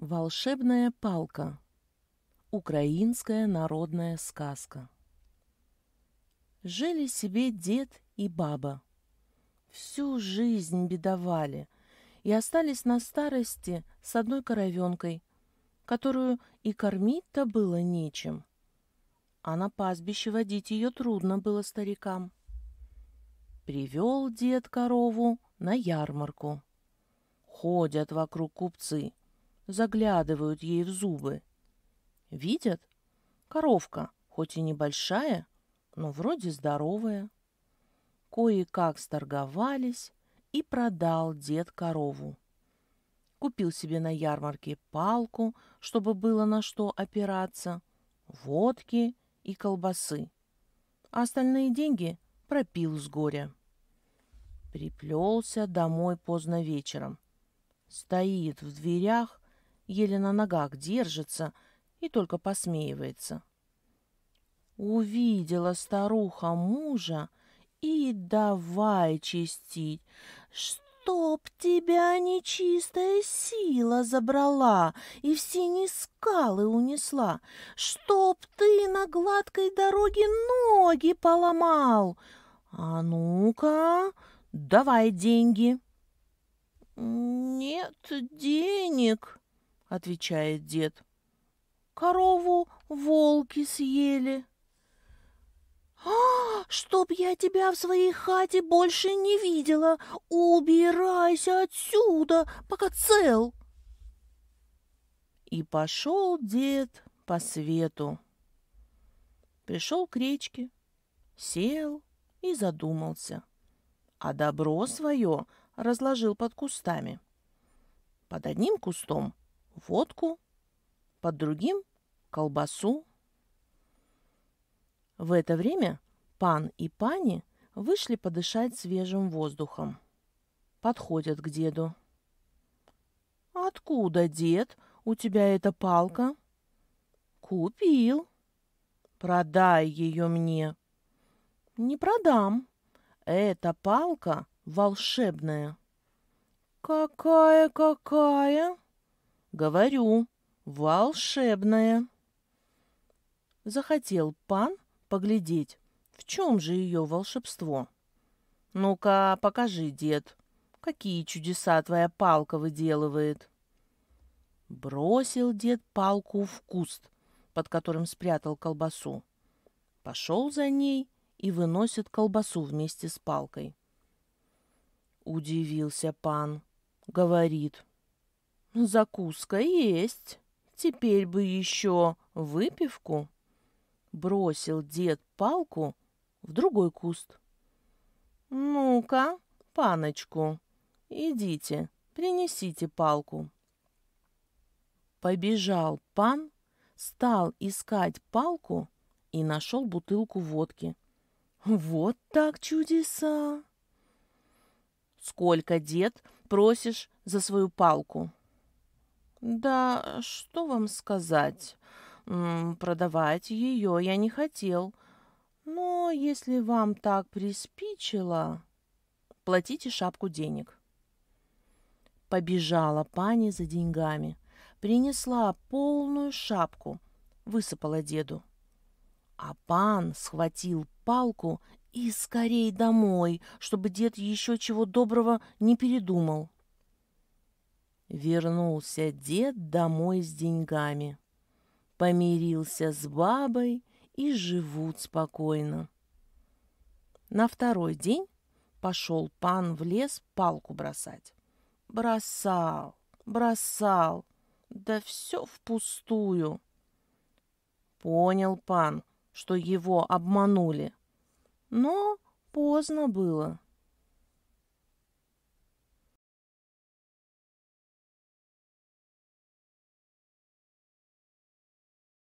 Волшебная палка. Украинская народная сказка. Жили себе дед и баба. Всю жизнь бедовали и остались на старости с одной коровенкой, которую и кормить-то было нечем. А на пастбище водить ее трудно было старикам. Привел дед корову на ярмарку. Ходят вокруг купцы — заглядывают ей в зубы. Видят? Коровка, хоть и небольшая, но вроде здоровая. Кое-как сторговались, и продал дед корову. Купил себе на ярмарке палку, чтобы было на что опираться, водки и колбасы. А остальные деньги пропил с горя. Приплелся домой поздно вечером. Стоит в дверях еле на ногах держится и только посмеивается. Увидела старуха мужа и давай чистить, чтоб тебя нечистая сила забрала и в синие скалы унесла, чтоб ты на гладкой дороге ноги поломал. А ну-ка, давай деньги. Нет денег, — отвечает дед. «Корову волки съели». «А, чтоб я тебя в своей хате больше не видела! Убирайся отсюда, пока цел!» И пошел дед по свету. Пришел к речке, сел и задумался. А добро свое разложил под кустами. Под одним кустом водку, под другим – колбасу. В это время пан и пани вышли подышать свежим воздухом. Подходят к деду. «Откуда, дед, у тебя эта палка?» «Купил». «Продай ее мне». «Не продам. Эта палка волшебная». «Какая-какая?» Говорю, волшебная. Захотел пан поглядеть, в чем же ее волшебство. Ну-ка, покажи, дед, какие чудеса твоя палка выделывает. Бросил дед палку в куст, под которым спрятал колбасу. Пошел за ней и выносит колбасу вместе с палкой. Удивился пан. Говорит — ну, закуска есть. Теперь бы еще выпивку. Бросил дед палку в другой куст. Ну-ка, паночку, идите, принесите палку. Побежал пан, стал искать палку и нашел бутылку водки. Вот так чудеса! Сколько, дед, просишь за свою палку? Да, э, что вам сказать? Продавать ее я не хотел. Но если вам так приспичило, платите шапку денег. Побежала пани за деньгами. Принесла полную шапку. Высыпала деду. А пан схватил палку и скорей домой, чтобы дед еще чего доброго не передумал. Вернулся дед домой с деньгами. Помирился с бабой и живут спокойно. На второй день пошел пан в лес палку бросать. Бросал, бросал, да все впустую. Понял пан, что его обманули. Но поздно было.